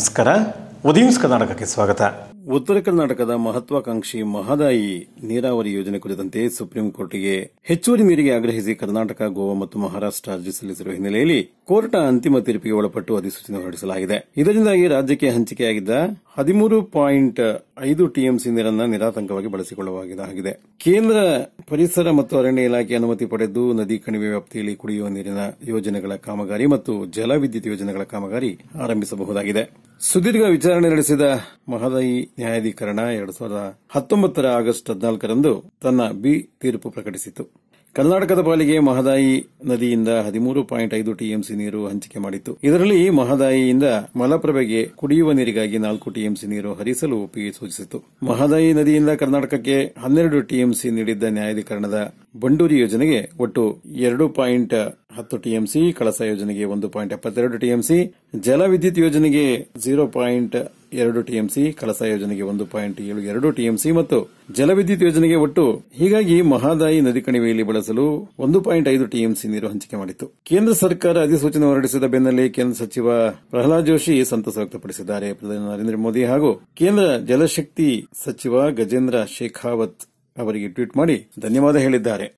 ನಮಸ್ಕಾರ ಉದಯನ್ಸ್ ಕರ್ನಾಟಕಕ್ಕೆ ಸ್ವಾಗತ ಉತ್ತರ ಕರ್ನಾಟಕದ ಮಹತ್ವಾಕಾಂಕ್ಷಿ ಮಹದಾಯಿ ನೀರಾವರಿ ಯೋಜನೆ ಕುರಿತಂತೆ ಸುಪ್ರೀಂ ಕೋರ್ಟ್ಗೆ ಹೆಚ್ಚುವರಿ ನೀರಿಗೆ ಆಗ್ರಹಿಸಿ ಕರ್ನಾಟಕ ಗೋವಾ ಮತ್ತು ಮಹಾರಾಷ್ಟ್ರ ಅರ್ಜಿ ಸಲ್ಲಿಸಿರುವ ಹಿನ್ನೆಲೆಯಲ್ಲಿ ಕೋರ್ಟ್ನ ಅಂತಿಮ ತೀರ್ಪಿಗೆ ಒಳಪಟ್ಟು ಅಧಿಸೂಚನೆ ಹೊರಡಿಸಲಾಗಿದೆ ಇದರಿಂದಾಗಿ ರಾಜ್ಯಕ್ಕೆ ಹಂಚಿಕೆಯಾಗಿದ್ದ ಹದಿಮೂರು ಪಾಯಿಂಟ್ ಐದು ಟಿಎಂಸಿ ನೀರನ್ನು ನಿರಾತಂಕವಾಗಿ ಬಳಸಿಕೊಳ್ಳಲಾಗಿದೆ ಕೇಂದ್ರ ಪರಿಸರ ಮತ್ತು ಅರಣ್ಯ ಇಲಾಖೆ ಅನುಮತಿ ಪಡೆದು ನದಿ ಕಣಿವೆ ವ್ಯಾಪ್ತಿಯಲ್ಲಿ ಕುಡಿಯುವ ನೀರಿನ ಯೋಜನೆಗಳ ಕಾಮಗಾರಿ ಮತ್ತು ಜಲವಿದ್ಯುತ್ ಯೋಜನೆಗಳ ಕಾಮಗಾರಿ ಆರಂಭಿಸಬಹುದಾಗಿದೆ ಸುದೀರ್ಘ ವಿಚಾರಣೆ ನಡೆಸಿದ ಮಹದಾಯಿ ನ್ಯಾಯಾಧೀಕರಣ ಎರಡು ಸಾವಿರದ ಹತ್ತೊಂಬತ್ತರ ಆಗಸ್ಟ್ ಹದಿನಾಲ್ಕರಂದು ತನ್ನ ಬಿ ತೀರ್ಪು ಪ್ರಕಟಿಸಿತು ಕರ್ನಾಟಕದ ಪಾಲಿಗೆ ಮಹದಾಯಿ ನದಿಯಿಂದ ಹದಿಮೂರು ಪಾಯಿಂಟ್ ಐದು ಟಿಎಂಸಿ ನೀರು ಹಂಚಿಕೆ ಮಾಡಿತ್ತು ಇದರಲ್ಲಿ ಮಹದಾಯಿಯಿಂದ ಮಲಪ್ರಭೆಗೆ ಕುಡಿಯುವ ನೀರಿಗಾಗಿ ನಾಲ್ಕು ಟಿಎಂಸಿ ನೀರು ಹರಿಸಲು ಒಪ್ಪಿಗೆ ಸೂಚಿಸಿತು ಮಹದಾಯಿ ನದಿಯಿಂದ ಕರ್ನಾಟಕಕ್ಕೆ ಹನ್ನೆರಡು ಟಿಎಂಸಿ ನೀಡಿದ್ದ ನ್ಯಾಯಾಧಿಕರಣದ ಬಂಡೂರಿ ಯೋಜನೆಗೆ ಒಟ್ಟು ಎರಡು ಪಾಯಿಂಟ್ ಹತ್ತು ಟಿಎಂಸಿ ಕಳಸ ಯೋಜನೆಗೆ ಒಂದು ಪಾಯಿಂಟ್ ಎಪ್ಪತ್ತೆರಡು ಟಿಎಂಸಿ ಜಲವಿದ್ಯುತ್ ಯೋಜನೆಗೆ ಜೀರೋ ಪಾಯಿಂಟ್ ಎರಡು ಟಿಎಂಸಿ ಕಳಸ ಯೋಜನೆಗೆ ಒಂದು ಪಾಯಿಂಟ್ ಏಳು ಎರಡು ಟಿಎಂಸಿ ಮತ್ತು ಜಲವಿದ್ಯುತ್ ಯೋಜನೆಗೆ ಒಟ್ಟು ಹೀಗಾಗಿ ಮಹಾದಾಯಿ ನದಿ ಕಣಿವೆಯಲ್ಲಿ ಬಳಸಲು ಒಂದು ಪಾಯಿಂಟ್ ಐದು ಟಿಎಂಸಿ ನೀರು ಹಂಚಿಕೆ ಮಾಡಿತ್ತು ಕೇಂದ್ರ ಸರ್ಕಾರ ಅಧಿಸೂಚನೆ ಹೊರಡಿಸಿದ ಬೆನ್ನಲ್ಲೇ ಕೇಂದ್ರ ಸಚಿವ ಪ್ರಹ್ಲಾದ್ ಜೋಶಿ ಸಂತಸ ವ್ಯಕ್ತಪಡಿಸಿದ್ದಾರೆ ಪ್ರಧಾನಿ ನರೇಂದ್ರ ಮೋದಿ ಹಾಗೂ ಕೇಂದ್ರ ಜಲಶಕ್ತಿ ಸಚಿವ ಗಜೇಂದ್ರ ಶೇಖಾವತ್ ಅವರಿಗೆ ಟ್ವೀಟ್ ಮಾಡಿ ಧನ್ಯವಾದ ಹೇಳಿದ್ದಾರೆ